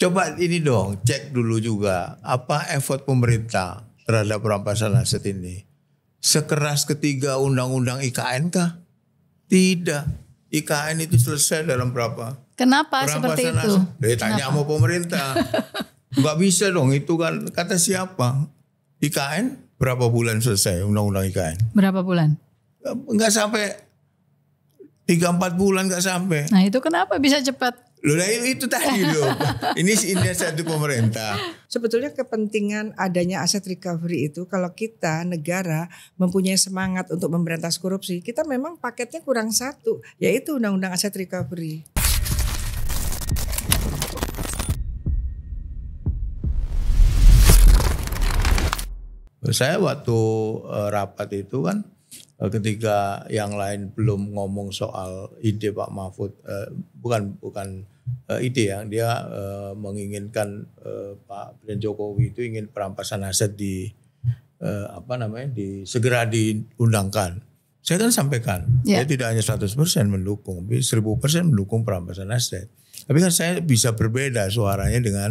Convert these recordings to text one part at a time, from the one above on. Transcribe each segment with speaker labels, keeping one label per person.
Speaker 1: Coba ini dong, cek dulu juga apa effort pemerintah terhadap perampasan aset ini. Sekeras ketiga undang-undang IKN kah? Tidak. IKN itu selesai dalam berapa?
Speaker 2: Kenapa perampasan seperti itu? Aset.
Speaker 1: Eh, tanya Kenapa? sama pemerintah. Gak bisa dong, itu kan kata siapa? IKN berapa bulan selesai undang-undang IKN?
Speaker 2: Berapa bulan?
Speaker 1: Enggak sampai tiga empat bulan gak sampai.
Speaker 3: Nah itu kenapa bisa cepat? Loh lain itu tadi loh.
Speaker 1: ini ini satu pemerintah.
Speaker 3: Sebetulnya kepentingan adanya aset recovery itu kalau kita negara mempunyai semangat untuk memberantas korupsi, kita memang paketnya kurang satu, yaitu undang-undang aset recovery.
Speaker 1: Saya waktu eh, rapat itu kan Eh, ketika yang lain belum ngomong soal ide Pak Mahfud eh, bukan bukan eh, ide yang dia eh, menginginkan eh, Pak Presiden Jokowi itu ingin perampasan aset di eh, apa namanya di segera diundangkan saya kan sampaikan yeah. saya tidak hanya 100% mendukung tapi 1000% mendukung perampasan aset tapi kan saya bisa berbeda suaranya dengan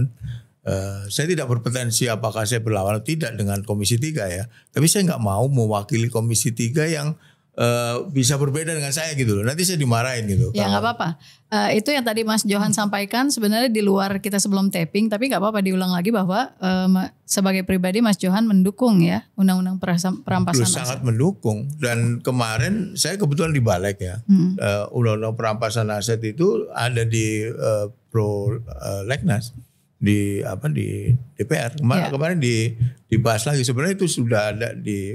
Speaker 1: Eh, saya tidak berpotensi apakah saya berlawan atau tidak dengan Komisi 3 ya. Tapi saya nggak mau mewakili Komisi 3 yang uh, bisa berbeda dengan saya gitu loh. Nanti saya dimarahin gitu. Ya nggak
Speaker 2: apa-apa. Uh, itu yang tadi Mas Johan hmm. sampaikan sebenarnya di luar kita sebelum taping. Tapi nggak apa-apa diulang lagi bahwa um, sebagai pribadi Mas Johan mendukung ya Undang-Undang Perampasan Loh, Sangat
Speaker 1: mendukung. Dan kemarin saya kebetulan di Balek ya. Hmm. Uh, Undang-Undang Perampasan Aset itu ada di uh, Pro uh, Leknas di apa di DPR kemarin iya. yeah. kemarin di dibahas lagi sebenarnya itu sudah ada di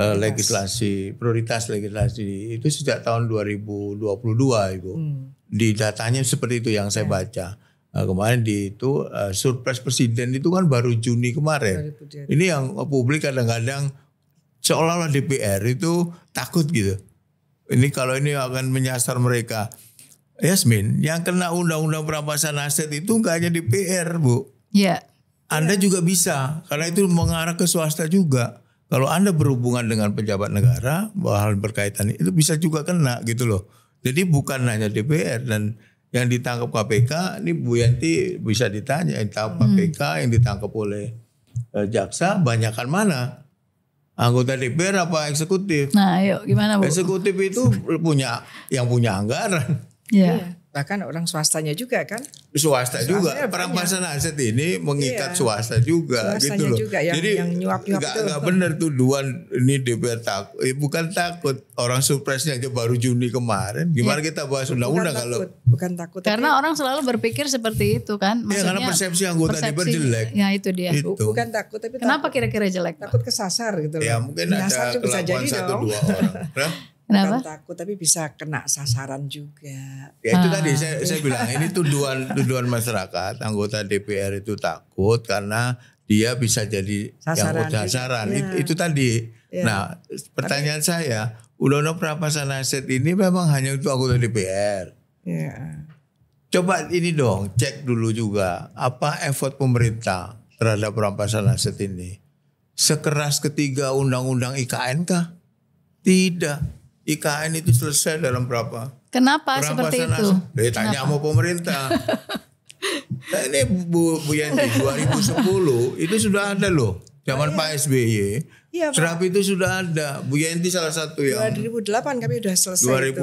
Speaker 1: uh, legislasi prioritas legislasi itu sejak tahun 2022 ibu hmm. di datanya seperti itu yang saya iya. baca uh, kemarin di itu uh, surprise presiden itu kan baru Juni kemarin ini yang publik kadang-kadang seolah-olah DPR itu takut gitu ini kalau ini akan menyasar mereka Yasmin, yang kena undang-undang perampasan aset itu nggak hanya di PR, Bu. Iya. Anda yeah. juga bisa, karena itu mengarah ke swasta juga. Kalau Anda berhubungan dengan pejabat negara, hal berkaitan itu bisa juga kena gitu loh. Jadi bukan hanya DPR dan yang ditangkap KPK, ini Bu Yanti bisa ditanya, yang ditangkap hmm. KPK, yang ditangkap oleh eh, jaksa, banyakkan mana? anggota DPR apa eksekutif? Nah, yuk gimana Bu? Eksekutif itu punya yang punya anggaran.
Speaker 3: Iya. iya. Bahkan orang swastanya juga kan?
Speaker 1: Swasta juga. Perampasan aset ini mengikat iya. swasta juga gitu swastanya gitu loh. Juga yang, Jadi yang
Speaker 3: nyuap-nyuap gak, tuh. gak
Speaker 1: bener tuduhan ini DPR takut. Eh, bukan takut orang surprise-nya aja baru Juni kemarin. Gimana iya. kita bahas undang-undang kalau
Speaker 3: bukan takut.
Speaker 2: Karena orang selalu berpikir seperti itu kan. Iya, Maksudnya, ya, karena persepsi anggota persepsi, DPR jelek. Ya itu dia. Itu. Bukan takut tapi Kenapa kira-kira jelek? Takut kesasar
Speaker 3: gitu
Speaker 1: ya, loh. Ya mungkin ada kelakuan satu dua
Speaker 3: orang. Kenapa? Bukan takut tapi bisa kena sasaran juga. Ya itu ah. tadi saya, saya bilang ini
Speaker 1: tuduhan tuduhan masyarakat anggota DPR itu takut karena dia bisa jadi sasaran yang sasaran. Ya. Itu, itu tadi. Ya. Nah, pertanyaan tapi, saya, undang-undang perampasan aset ini memang hanya untuk anggota DPR. Ya. Coba ini dong, cek dulu juga apa effort pemerintah terhadap perampasan aset ini. Sekeras ketiga undang-undang IKN kah? Tidak. IKN itu selesai dalam berapa?
Speaker 2: Kenapa Perampasan seperti itu?
Speaker 1: Dari tanya sama pemerintah. nah, ini Bu, Bu Yanti 2010 itu sudah ada loh. Zaman oh, Pak SBY. Iya, Draft itu sudah ada. Bu Yanti salah satu yang
Speaker 3: 2008 kami sudah selesai 2008. Itu.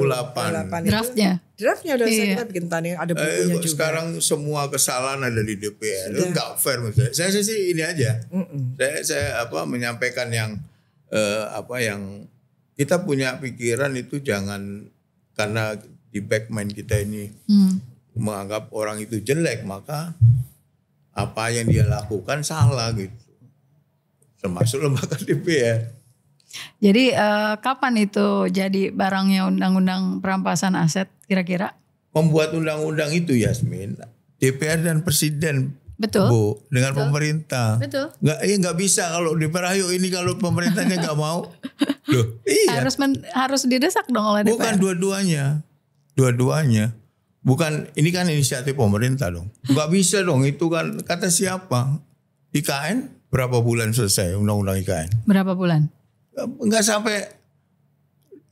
Speaker 3: 2008 draftnya. Itu, draftnya sudah iya. saya bikin tani ada eh, bukunya eh, juga.
Speaker 1: Sekarang semua kesalahan ada di DPR. Sudah. Itu enggak fair maksudnya. saya. Saya sih ini aja. Mm -mm. Saya saya apa menyampaikan yang eh, apa yang kita punya pikiran itu jangan karena di back backman kita ini hmm. menganggap orang itu jelek maka apa yang dia lakukan salah gitu termasuk lembaga DPR.
Speaker 2: Jadi uh, kapan itu jadi barangnya undang-undang perampasan aset kira-kira?
Speaker 1: Membuat undang-undang itu Yasmin, DPR dan Presiden Betul. Bu, dengan Betul. pemerintah. Betul. Nggak, ya nggak bisa kalau di Perahu ini kalau pemerintahnya nggak mau.
Speaker 2: Loh, iya. Harus men, harus didesak dong oleh Bukan
Speaker 1: dua-duanya. Dua-duanya. Bukan ini kan inisiatif pemerintah dong. Nggak bisa dong itu kan kata siapa? IKN berapa bulan selesai undang-undang IKN? Berapa bulan? Nggak sampai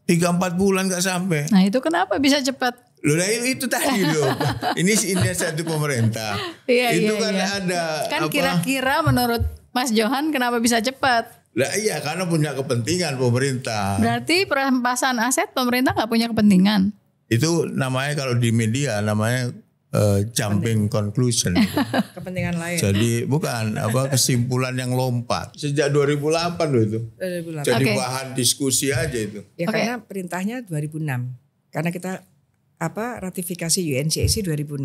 Speaker 1: tiga empat bulan nggak sampai.
Speaker 2: Nah itu kenapa bisa cepat? Loh lain itu tadi loh.
Speaker 1: ini ini satu pemerintah. Iya, itu iya, kan iya. ada Kan kira-kira
Speaker 2: menurut Mas Johan kenapa bisa cepat?
Speaker 1: Lah iya karena punya kepentingan pemerintah.
Speaker 2: Berarti perampasan aset pemerintah nggak punya kepentingan.
Speaker 1: Itu namanya kalau di media namanya uh, jumping conclusion.
Speaker 3: Kepentingan lain. Jadi
Speaker 1: bukan apa kesimpulan yang lompat. Sejak 2008 loh itu.
Speaker 3: 2008. Jadi okay. bahan
Speaker 1: diskusi aja itu.
Speaker 3: Ya okay. karena perintahnya 2006. Karena kita apa ratifikasi UNCAC 2006.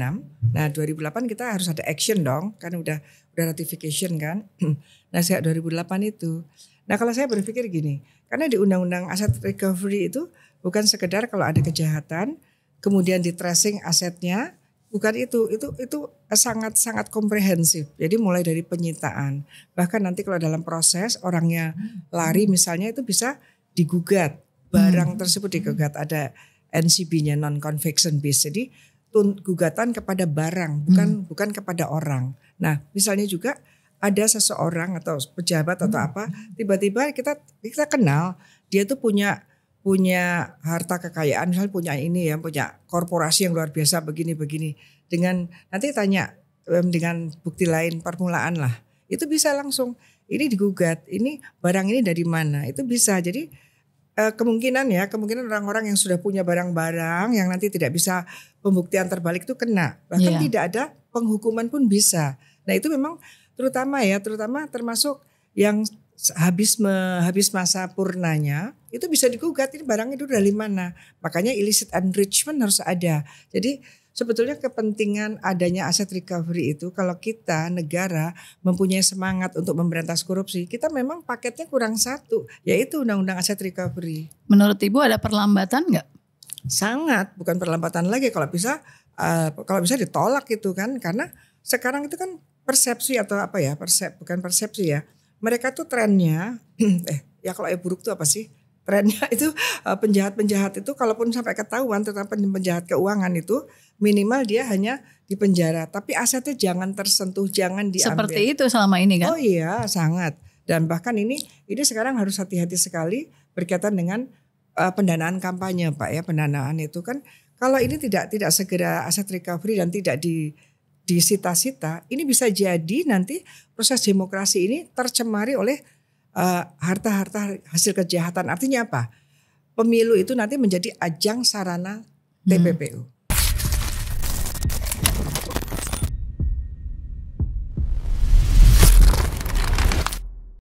Speaker 3: Nah, 2008 kita harus ada action dong, kan udah udah ratification kan. nah, sejak 2008 itu. Nah, kalau saya berpikir gini, karena di undang-undang aset recovery itu bukan sekedar kalau ada kejahatan kemudian di tracing asetnya, bukan itu. Itu itu sangat sangat komprehensif. Jadi mulai dari penyitaan, bahkan nanti kalau dalam proses orangnya lari misalnya itu bisa digugat barang hmm. tersebut digugat ada NCB-nya non convection based. Jadi gugatan kepada barang bukan hmm. bukan kepada orang. Nah, misalnya juga ada seseorang atau pejabat atau hmm. apa tiba-tiba kita kita kenal dia tuh punya punya harta kekayaan misalnya punya ini ya punya korporasi yang luar biasa begini-begini dengan nanti tanya dengan bukti lain permulaan lah itu bisa langsung ini digugat ini barang ini dari mana itu bisa jadi eh, kemungkinan ya kemungkinan orang-orang yang sudah punya barang-barang yang nanti tidak bisa pembuktian terbalik itu kena bahkan yeah. tidak ada penghukuman pun bisa nah itu memang terutama ya terutama termasuk yang habis me, habis masa purnanya itu bisa digugat ini barangnya itu dari mana makanya illicit enrichment harus ada jadi sebetulnya kepentingan adanya aset recovery itu kalau kita negara mempunyai semangat untuk memberantas korupsi, kita memang paketnya kurang satu, yaitu undang-undang aset recovery.
Speaker 2: Menurut Ibu ada perlambatan nggak?
Speaker 3: Sangat, bukan perlambatan lagi kalau bisa uh, kalau bisa ditolak gitu kan karena sekarang itu kan persepsi atau apa ya, persep bukan persepsi ya. Mereka tuh trennya eh ya kalau ya buruk tuh apa sih? trennya itu eh, penjahat-penjahat itu kalaupun sampai ketahuan tentang penjahat keuangan itu minimal dia hanya di penjara tapi asetnya jangan tersentuh jangan diambil seperti itu selama ini kan oh iya sangat dan bahkan ini ini sekarang harus hati-hati sekali berkaitan dengan uh, pendanaan kampanye pak ya pendanaan itu kan kalau ini tidak tidak segera aset recovery dan tidak di disita-sita ini bisa jadi nanti proses demokrasi ini tercemari oleh Eh, harta-harta uh, hasil kejahatan. Artinya apa? Pemilu itu nanti menjadi ajang sarana TPPU. Hmm.